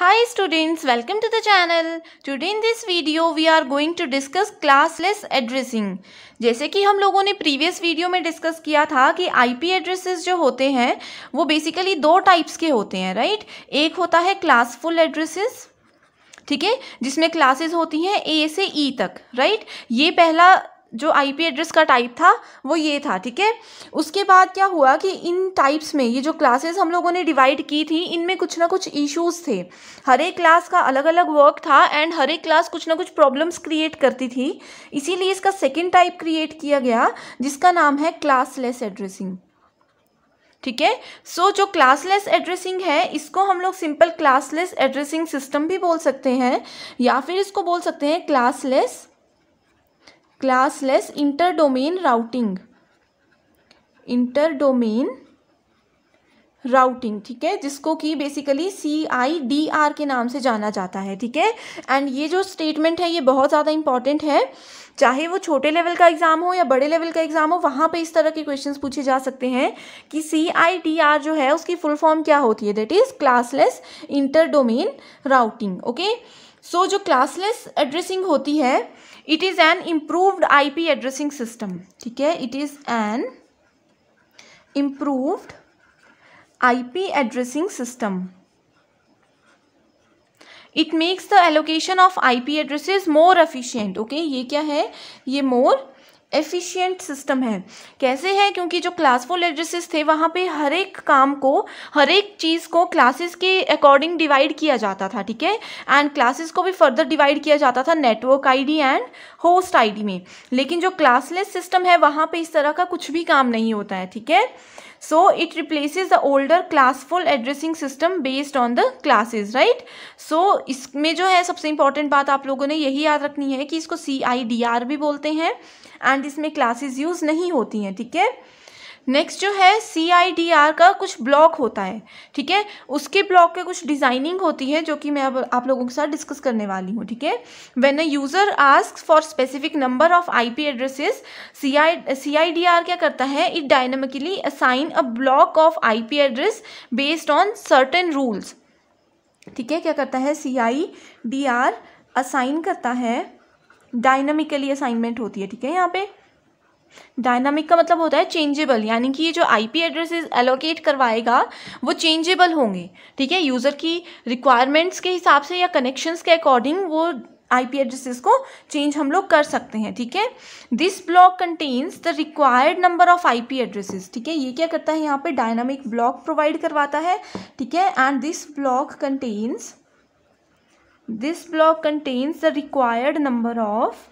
Hi students welcome to the channel today in this video we are going to discuss classless addressing जैसे कि हम लोगों ने previous video में discuss किया था कि आईपी एड्रेसेस जो होते हैं वो बेसिकली दो टाइप्स के होते हैं राइट एक होता है क्लासफुल एड्रेसेस ठीक है जिसमें क्लासेस होती हैं ए से ई e तक राइट ये पहला जो आईपी एड्रेस का टाइप था वो ये था ठीक है उसके बाद क्या हुआ कि इन टाइप्स में ये जो क्लासेस हम लोगों ने डिवाइड की थी इनमें कुछ ना कुछ इश्यूज थे हर एक क्लास का अलग अलग वर्क था एंड हर एक क्लास कुछ ना कुछ प्रॉब्लम्स क्रिएट करती थी इसीलिए इसका सेकेंड टाइप क्रिएट किया गया जिसका नाम है क्लासलेस एड्रेसिंग ठीक है सो जो क्लासलेस एड्रेसिंग है इसको हम लोग सिंपल क्लासलेस एड्रेसिंग सिस्टम भी बोल सकते हैं या फिर इसको बोल सकते हैं classless classless inter domain routing inter domain routing ठीक है जिसको कि basically C I D R के नाम से जाना जाता है ठीक है एंड ये जो स्टेटमेंट है ये बहुत ज़्यादा इंपॉर्टेंट है चाहे वो छोटे लेवल का एग्ज़ाम हो या बड़े लेवल का एग्ज़ाम हो वहाँ पे इस तरह के क्वेश्चंस पूछे जा सकते हैं कि सी आई डी आर जो है उसकी फुल फॉर्म क्या होती है that is classless inter domain routing okay so जो क्लासलेस एड्रेसिंग होती है it is an improved IP addressing system ठीक है it is an improved IP addressing system it makes the allocation of IP addresses more efficient okay ये क्या है ये more efficient system है कैसे है क्योंकि जो क्लासफुल एड्रेसेस थे वहाँ पे हर एक काम को हर एक चीज़ को क्लासेस के अकॉर्डिंग डिवाइड किया जाता था ठीक है एंड क्लासेस को भी फर्दर डिवाइड किया जाता था network ID and host ID में लेकिन जो क्लासलेस सिस्टम है वहाँ पे इस तरह का कुछ भी काम नहीं होता है ठीक है so it replaces the older classful addressing system based on the classes right so इसमें जो है सबसे important बात आप लोगों ने यही याद रखनी है कि इसको सी आई डी आर भी बोलते हैं एंड इसमें क्लासेस यूज़ नहीं होती हैं ठीक है थीके? नेक्स्ट जो है सी आई डी आर का कुछ ब्लॉक होता है ठीक है उसके ब्लॉक के कुछ डिज़ाइनिंग होती है जो कि मैं अब आप लोगों के साथ डिस्कस करने वाली हूँ ठीक है when a user ask for specific number of IP addresses C I C I D R क्या करता है it dynamically assign a block of P address based on certain rules ठीक है क्या करता है C I D R assign करता है डायनामिकली असाइनमेंट होती है ठीक है यहाँ पे डायनामिक का मतलब होता है चेंजेबल यानी कि ये जो आईपी एड्रेसेस एलोकेट करवाएगा वो चेंजेबल होंगे ठीक है यूज़र की रिक्वायरमेंट्स के हिसाब से या कनेक्शंस के अकॉर्डिंग वो आईपी एड्रेसेस को चेंज हम लोग कर सकते हैं ठीक है this block contains the required number of IP addresses ठीक है ये क्या करता है यहाँ पे डायनामिक ब्लॉक प्रोवाइड करवाता है ठीक है and this block contains this block contains the required number of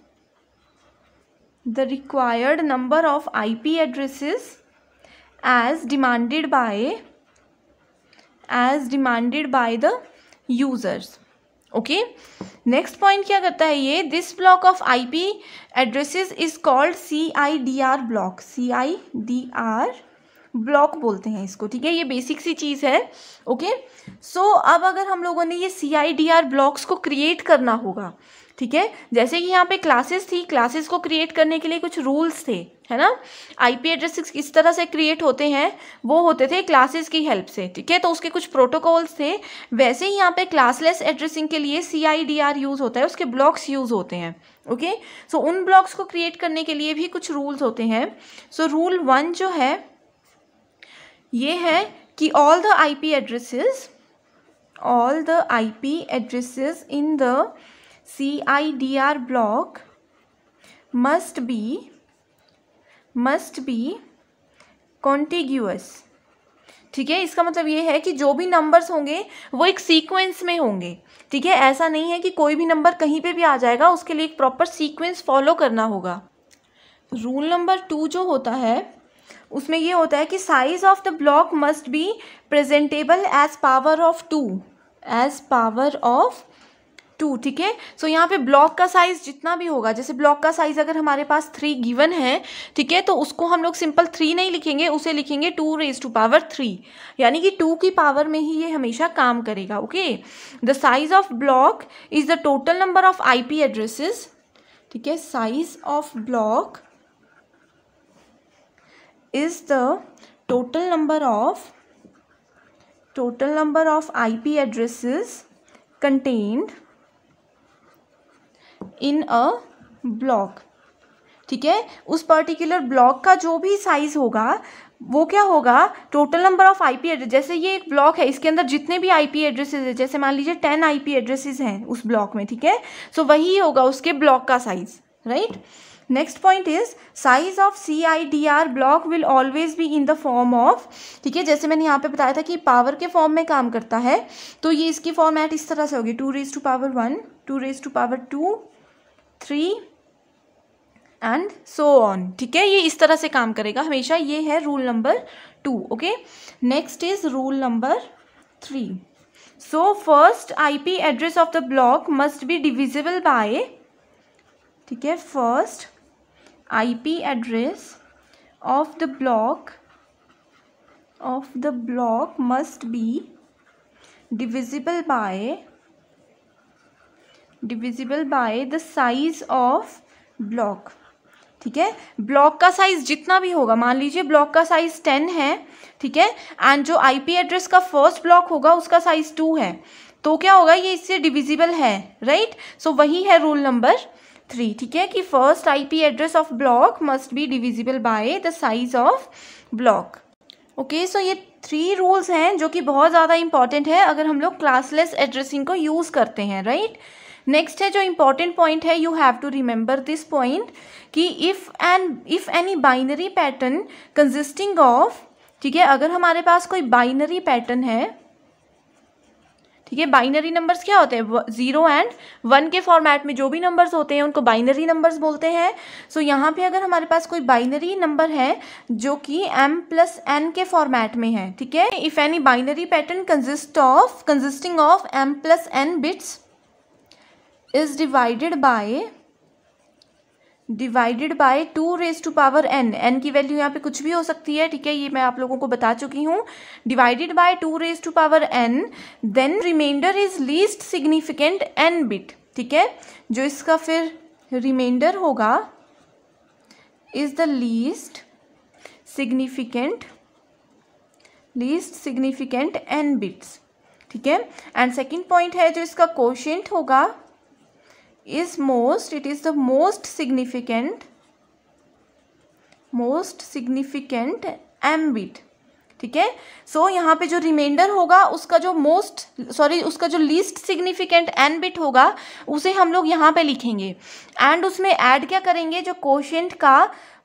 the required number of IP addresses as demanded by as demanded by the users okay next point kya karta hai ye this block of IP addresses is called CIDR block CIDR block बोलते हैं इसको ठीक है ये basic सी चीज़ है okay so so, अब अगर हम लोगों ने ये C I D R blocks को क्रिएट करना होगा ठीक है जैसे कि यहाँ पे क्लासेस थी क्लासेस को क्रिएट करने के लिए कुछ रूल्स थे है ना आईपी एड्रेसेस इस तरह से क्रिएट होते हैं वो होते थे क्लासेस की हेल्प से ठीक है तो उसके कुछ प्रोटोकॉल्स थे वैसे ही यहाँ पे क्लासलेस एड्रेसिंग के लिए C I D R use होता है उसके ब्लॉक्स यूज़ होते हैं ओके सो उन ब्लॉक्स को क्रिएट करने के लिए भी कुछ रूल्स होते हैं सो रूल वन जो है ये है कि all the I P addresses all the I P addresses in the C I D R block must be must be contiguous ठीक है इसका मतलब ये है कि जो भी नंबर्स होंगे वो एक सीक्वेंस में होंगे ठीक है ऐसा नहीं है कि कोई भी नंबर कहीं पे भी आ जाएगा उसके लिए एक प्रॉपर सीक्वेंस फॉलो करना होगा रूल नंबर टू जो होता है उसमें ये होता है कि size of the block must be presentable as power of two as power of two ठीक है सो यहाँ पे ब्लॉक का साइज जितना भी होगा जैसे ब्लॉक का साइज अगर हमारे पास थ्री गिवन है ठीक है तो उसको हम लोग सिंपल थ्री नहीं लिखेंगे उसे लिखेंगे two raise to power three यानी कि टू की पावर में ही ये हमेशा काम करेगा okay the size of block is the total number of I P addresses ठीक है size of block is the total number of total number of I P addresses contained in a block ठीक है उस particular block का जो भी size होगा वो क्या होगा total number of IP address जैसे ये एक ब्लॉक है इसके अंदर जितने भी आईपी एड्रेसेस है जैसे मान लीजिए टेन आईपी एड्रेसेस हैं उस ब्लॉक में ठीक है सो so, वही होगा उसके ब्लॉक का size right next point is size of C I D R block will always be in the form of ठीक है जैसे मैंने यहाँ पे बताया था कि पावर के फॉर्म में काम करता है तो ये इसकी फॉर्मेट इस तरह से होगी two raise to power one two raise to power two three and so on ठीक है ये इस तरह से काम करेगा हमेशा ये है rule number two okay next is rule number three so first IP address of the block must be divisible by ठीक है first IP address of the block of the block must be divisible by divisible by the size of block ठीक है block का size जितना भी होगा मान लीजिए ब्लॉक का साइज टेन है ठीक है एंड जो आईपी एड्रेस का फर्स्ट ब्लॉक होगा उसका साइज टू है तो क्या होगा ये इससे डिविजिबल है राइट right? सो so, वही है रूल नंबर थ्री ठीक है कि first IP address of block must be divisible by the size of block okay so ये थ्री रूल्स हैं जो कि बहुत ज़्यादा इंपॉर्टेंट है अगर हम लोग क्लासलेस एड्रेसिंग को यूज़ करते हैं राइट right? नेक्स्ट है जो इम्पॉर्टेंट पॉइंट है you have to remember this point कि if and if any binary pattern consisting of ठीक है अगर हमारे पास कोई बाइनरी पैटर्न है ठीक है बाइनरी नंबर्स क्या होते हैं जीरो एंड वन के फॉर्मेट में जो भी नंबर्स होते हैं उनको बाइनरी नंबर्स बोलते हैं सो so, यहाँ पे अगर हमारे पास कोई बाइनरी नंबर है जो कि एम प्लस एन के फॉर्मेट में है ठीक है if any binary pattern consist of consisting of M plus N bits is divided by divided by two raise to power N N की वैल्यू यहाँ पे कुछ भी हो सकती है ठीक है ये मैं आप लोगों को बता चुकी हूँ divided by two raise to power N then remainder is least significant N bit ठीक है जो इसका फिर रिमाइंडर होगा is the least significant least significant N bits ठीक है एंड सेकेंड पॉइंट है जो इसका कोशेंट होगा is most it is the most significant most significant ambit ठीक है सो यहाँ पे जो रिमाइंडर होगा उसका जो मोस्ट सॉरी उसका जो लीस्ट सिग्निफिकेंट एन बिट होगा उसे हम लोग यहाँ पे लिखेंगे एंड उसमें ऐड क्या करेंगे जो कोशेंट का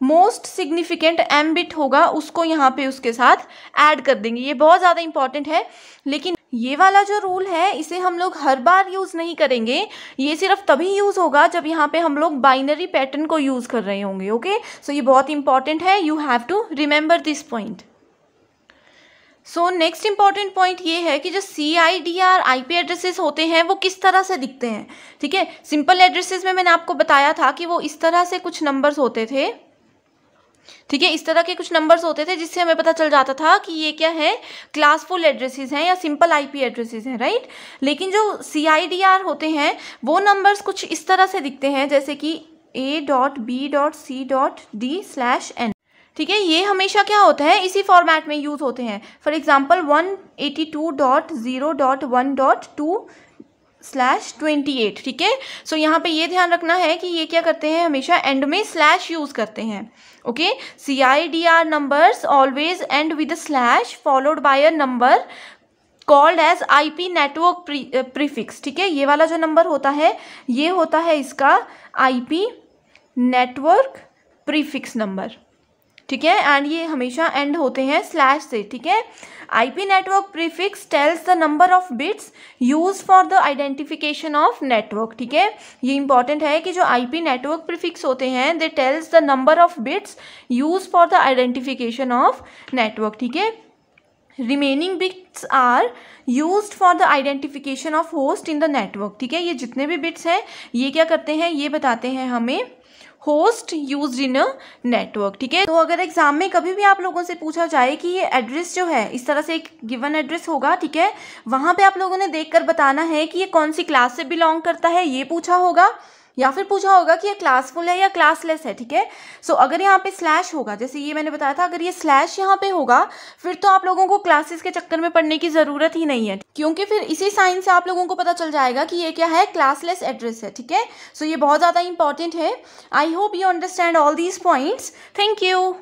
मोस्ट सिग्निफिकेंट एम बिट होगा उसको यहाँ पे उसके साथ ऐड कर देंगे ये बहुत ज़्यादा इंपॉर्टेंट है लेकिन ये वाला जो रूल है इसे हम लोग हर बार यूज़ नहीं करेंगे ये सिर्फ तभी यूज़ होगा जब यहाँ पे हम लोग बाइनरी पैटर्न को यूज़ कर रहे होंगे ओके सो ये बहुत इंपॉर्टेंट है you have to remember this point so next important point ये है कि जो C I D R I P addresses होते हैं वो किस तरह से दिखते हैं ठीक है सिंपल एड्रेसेस में मैंने आपको बताया था कि वो इस तरह से कुछ नंबर्स होते थे ठीक है इस तरह के कुछ नंबर्स होते थे जिससे हमें पता चल जाता था कि ये क्या है क्लासफुल एड्रेसेस हैं या सिंपल आईपी एड्रेसेस हैं राइट लेकिन जो सीआईडीआर होते हैं वो नंबर्स कुछ इस तरह से दिखते हैं जैसे कि A dot B dot C dot D slash N ठीक है ये हमेशा क्या होता है इसी फॉर्मेट में यूज़ होते हैं for example one eighty two dot zero dot one dot two slash twenty eight ठीक है सो यहाँ पे ये ध्यान रखना है कि ये क्या करते हैं हमेशा एंड में स्लैश यूज़ करते हैं okay C I D R numbers always end with slash followed by a number called as I P network prefix ठीक है ये वाला जो नंबर होता है ये होता है इसका I P network prefix number ठीक है एंड ये हमेशा एंड होते हैं स्लैश से ठीक है IP network prefix tells the number of bits use for the identification of network ठीक है ये इंपॉर्टेंट है कि जो आईपी नेटवर्क प्रीफिक्स होते हैं they tells the number of bits use for the identification of network ठीक है remaining bits are use for the identification of host in the network ठीक है ये जितने भी बिट्स हैं ये क्या करते हैं ये बताते हैं हमें host use in a network ठीक है तो अगर एग्जाम में कभी भी आप लोगों से पूछा जाए कि ये एड्रेस जो है इस तरह से एक गिवन एड्रेस होगा ठीक है वहाँ पे आप लोगों ने देखकर बताना है कि ये कौन सी क्लास से बिलोंग करता है ये पूछा होगा या फिर पूछा होगा कि ये क्लासफुल है या क्लासलेस है ठीक है सो अगर यहाँ पे स्लैश होगा जैसे ये मैंने बताया था अगर ये स्लैश यहाँ पे होगा फिर तो आप लोगों को क्लासेस के चक्कर में पढ़ने की ज़रूरत ही नहीं है क्योंकि फिर इसी साइन से आप लोगों को पता चल जाएगा कि ये क्या है क्लासलेस एड्रेस है ठीक है सो ये बहुत ज़्यादा इंपॉर्टेंट है I hope you understand all these points thank you